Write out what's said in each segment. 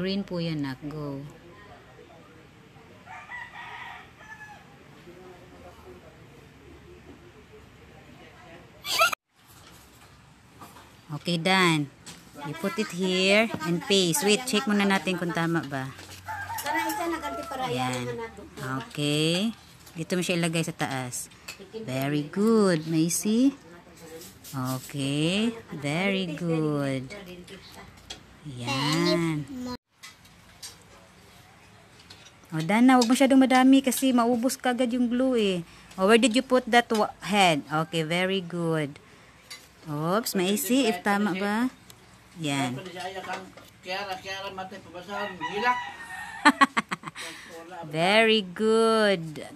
Green po yan, nak. Go. Okay, done. You put it here and paste. Wait, check muna natin kung tama ba. Ayan. Okay. Dito mo siya ilagay sa taas. Very good, Macy. Okay. Very good. Ayan. O, Dana, huwag masyadong madami kasi maubos kagad yung glue eh. O, where did you put that head? Okay, very good. Oops, may maisi if tama ba. Yan. very good.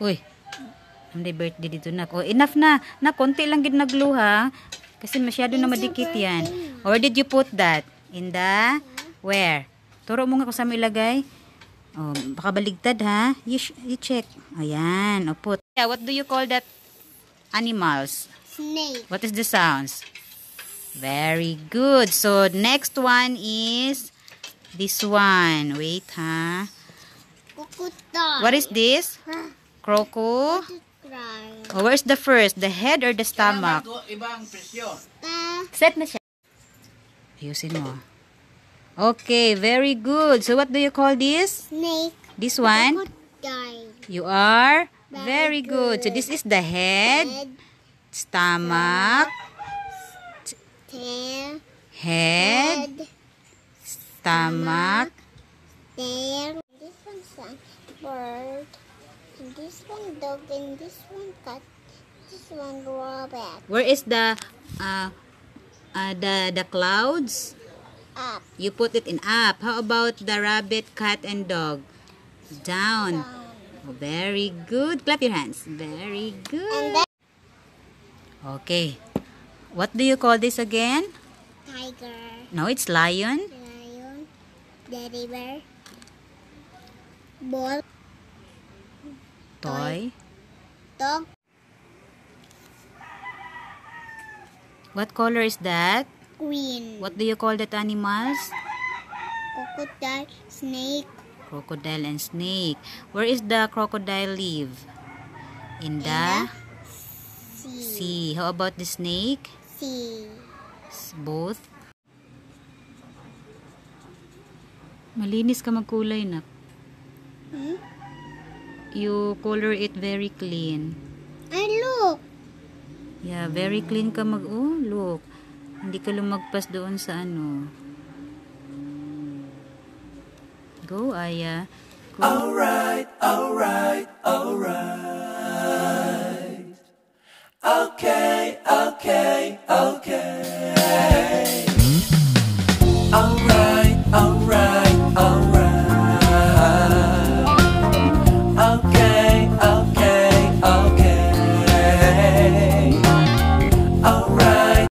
Uy, hindi birthday dito na ko. Enough na. Na, konti lang gid nagluha. Kasi masyado na madikit yan. Where did you put that? In the? Where? Turo mo nga kung saan mo ilagay. Oh, baka baligtad ha. You, you check. Ayan. O oh, put. Yeah, what do you call that animals? Snake. What is the sounds? Very good. So, next one is this one. Wait, ha? Kukutoy. What is this? Croco? Right. Oh, where's the first? The head or the stomach? Ibang presyo. Ah. Set na siya. Ayusin mo. Okay, very good. So what do you call this? Snake. This one? You are very, good. So this is the head, stomach, tail, head, head stomach, tail. This one's bird. This one dog and this one cat. This one rabbit. Where is the uh, uh the the clouds? Up. You put it in up. How about the rabbit, cat, and dog? Down. Down. very good. Clap your hands. Very good. Okay. What do you call this again? Tiger. No, it's lion. Lion. Teddy bear. Ball. Toy. Dog. What color is that? Green. What do you call that animals? Crocodile, snake. Crocodile and snake. Where is the crocodile live? In the, In the sea. sea. How about the snake? Sea. Both. Malinis ka magkulay, nak you color it very clean. I look. Yeah, very clean ka mag, oh, look. Hindi ka lumagpas doon sa ano. Go, Aya. Go. Alright, alright, alright.